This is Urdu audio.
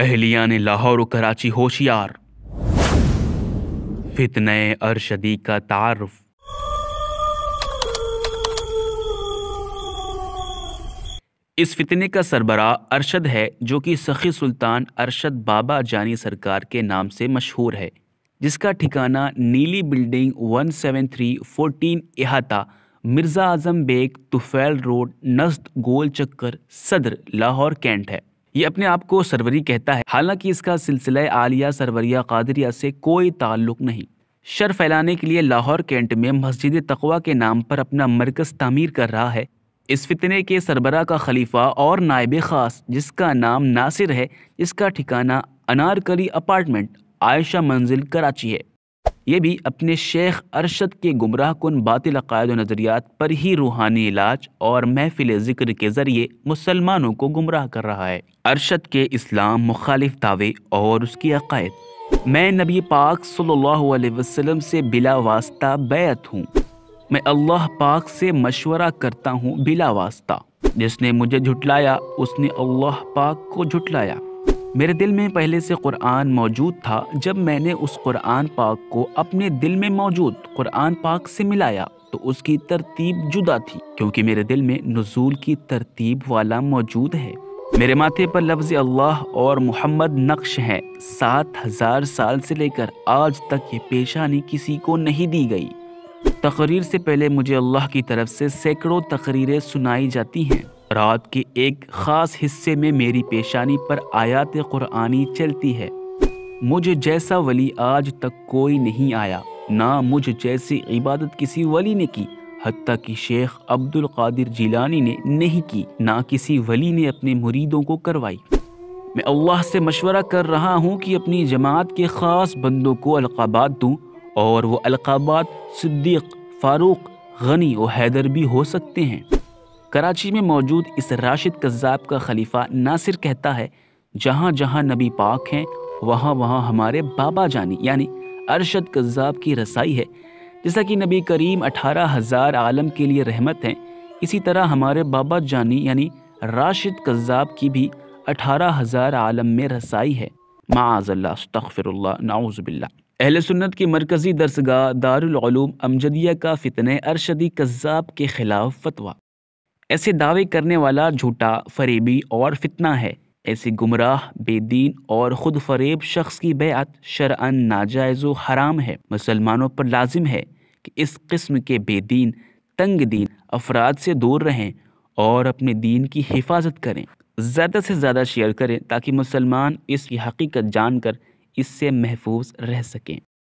اہلیہ نے لاہور و کراچی ہوشیار فتنہ ارشدی کا تعارف اس فتنے کا سربراہ ارشد ہے جو کہ سخی سلطان ارشد بابا جانی سرکار کے نام سے مشہور ہے جس کا ٹھکانہ نیلی building one seven three fourteen احاطہ مرزا اعظم بیگ تفیل روڈ نزد گول چکر صدر لاہور کینٹ ہے یہ اپنے آپ کو سروری کہتا ہے حالانکہ اس کا سلسلہ عالیہ سروریہ قادریہ سے کوئی تعلق نہیں شر پھیلانے کے لیے لاہور کینٹ میں مسجد تقویٰ کے نام پر اپنا مرکز تعمیر کر رہا ہے اس فتنے کے سربراہ کا خلیفہ اور نائب خاص جس کا نام ناصر ہے اس کا ٹھکانہ انارکلی اپارٹمنٹ عائشہ منزل کراچی ہے یہ بھی اپنے شیخ ارشد کے گمراہ کن باطل عقائد و نظریات پر ہی روحانی علاج اور محفل ذکر کے ذریعے مسلمانوں کو گمراہ کر رہا ہے ارشد کے اسلام مخالف دعوے اور اس کی عقائد میں نبی پاک صلی اللہ علیہ وسلم سے بلا واسطہ بیعت ہوں میں اللہ پاک سے مشورہ کرتا ہوں بلا واسطہ جس نے مجھے جھٹلایا اس نے اللہ پاک کو جھٹلایا میرے دل میں پہلے سے قرآن موجود تھا جب میں نے اس قرآن پاک کو اپنے دل میں موجود قرآن پاک سے ملایا تو اس کی ترتیب جدا تھی کیونکہ میرے دل میں نزول کی ترتیب والا موجود ہے میرے ماتھے پر لفظ اللہ اور محمد نقش ہے سات ہزار سال سے لے کر آج تک یہ پیشانی کسی کو نہیں دی گئی تقریر سے پہلے مجھے اللہ کی طرف سے سینکڑوں تقریریں سنائی جاتی ہیں رات کے ایک خاص حصے میں میری پیشانی پر آیات قرآنی چلتی ہے مجھے جیسا ولی آج تک کوئی نہیں آیا نہ مجھ جیسی عبادت کسی ولی نے کی حتیٰ کہ شیخ عبدالقادر جیلانی نے نہیں کی نہ کسی ولی نے اپنے مریدوں کو کروائی میں اللہ سے مشورہ کر رہا ہوں کہ اپنی جماعت کے خاص بندوں کو القابات دوں اور وہ القابات صدیق فاروق غنی و حیدر بھی ہو سکتے ہیں کراچی میں موجود اس راشد قذاب کا خلیفہ ناصر کہتا ہے جہاں جہاں نبی پاک ہیں وہاں وہاں ہمارے بابا جانی یعنی ارشد قذاب کی رسائی ہے جیسا کہ نبی کریم اٹھارہ ہزار عالم کے لیے رحمت ہیں اسی طرح ہمارے بابا جانی یعنی راشد قذاب کی بھی اٹھارہ ہزار عالم میں رسائی ہے معاذ اللہ استغفر اللہ نعوذ باللہ اہل سنت کی مرکزی درسگاہ دارالعلوم امجدیہ کا فتن ارشدی قذاب کے خلاف فتویٰ ایسے دعوے کرنے والا جھوٹا فریبی اور فتنہ ہے ایسے گمراہ بے دین اور خود فریب شخص کی بیعت شرعن ناجائز و حرام ہے مسلمانوں پر لازم ہے کہ اس قسم کے بے دین تنگ دین افراد سے دور رہیں اور اپنے دین کی حفاظت کریں زیادہ سے زیادہ شیئر کریں تاکہ مسلمان اس کی حقیقت جان کر اس سے محفوظ رہ سکیں